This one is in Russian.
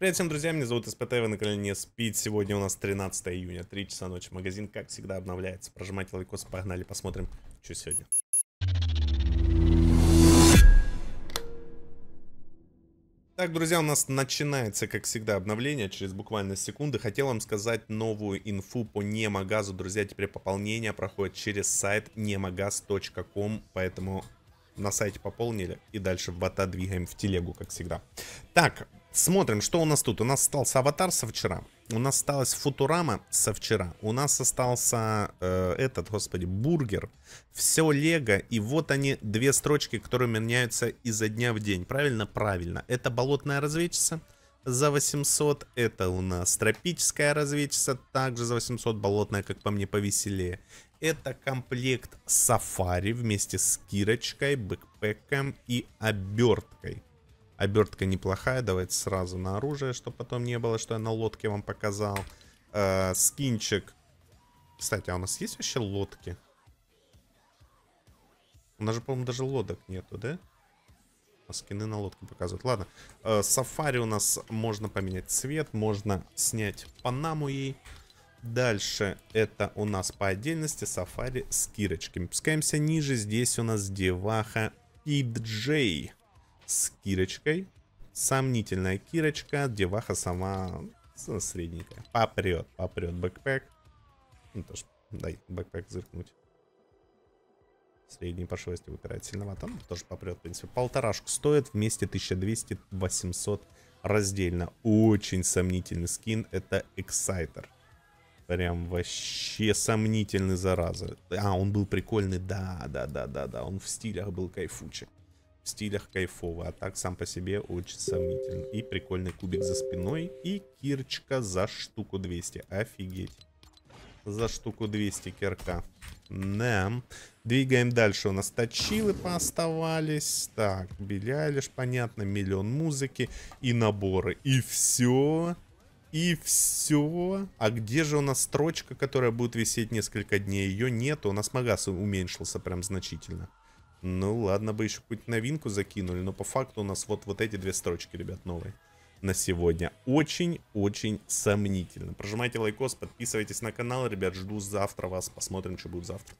Привет всем, друзья, меня зовут СПТ, вы на канале спит. Сегодня у нас 13 июня, 3 часа ночи. Магазин, как всегда, обновляется. Прожимайте лайкос, погнали, посмотрим, что сегодня. Так, друзья, у нас начинается, как всегда, обновление через буквально секунды. Хотел вам сказать новую инфу по немагазу. Друзья, теперь пополнение проходит через сайт немагаз.ком, поэтому на сайте пополнили и дальше в бота двигаем в телегу, как всегда. Так, Смотрим, что у нас тут. У нас остался Аватар со вчера. У нас осталась Футурама со вчера. У нас остался э, этот, господи, Бургер. Все Лего. И вот они, две строчки, которые меняются изо дня в день. Правильно? Правильно. Это Болотная разведчица за 800. Это у нас Тропическая разведчица также за 800. Болотная, как по мне, повеселее. Это комплект Сафари вместе с кирочкой, бэкпэком и оберткой. Обертка неплохая, давайте сразу на оружие, чтобы потом не было, что я на лодке вам показал. Э, скинчик. Кстати, а у нас есть вообще лодки? У нас же, по-моему, даже лодок нету, да? А скины на лодке показывают. Ладно. Э, сафари у нас можно поменять цвет, можно снять панаму ей. Дальше это у нас по отдельности сафари с кирочками. Пускаемся ниже. Здесь у нас деваха и Джей с Кирочкой. Сомнительная Кирочка, деваха сама ну, средненькая. Попрет, попрет бэкпэк. Ну, тоже, дай бэкпэк зыркнуть. Средний по шерсти выпирает сильновато. Ну, тоже попрет, в принципе. Полторашку стоит вместе 1200-800 раздельно. Очень сомнительный скин. Это Эксайтер. Прям вообще сомнительный, зараза. А, он был прикольный. Да, да, да, да, да. Он в стилях был кайфучий стилях кайфово, а так сам по себе очень сомнительно. И прикольный кубик за спиной, и кирочка за штуку 200, офигеть. За штуку 200 кирка. Да. Двигаем дальше. У нас точилы пооставались. Так, лишь понятно. Миллион музыки и наборы. И все. И все. А где же у нас строчка, которая будет висеть несколько дней? Ее нет. У нас магаз уменьшился прям значительно. Ну, ладно бы еще какую нибудь новинку закинули, но по факту у нас вот, вот эти две строчки, ребят, новые на сегодня. Очень-очень сомнительно. Прожимайте лайкос, подписывайтесь на канал, ребят, жду завтра вас, посмотрим, что будет завтра.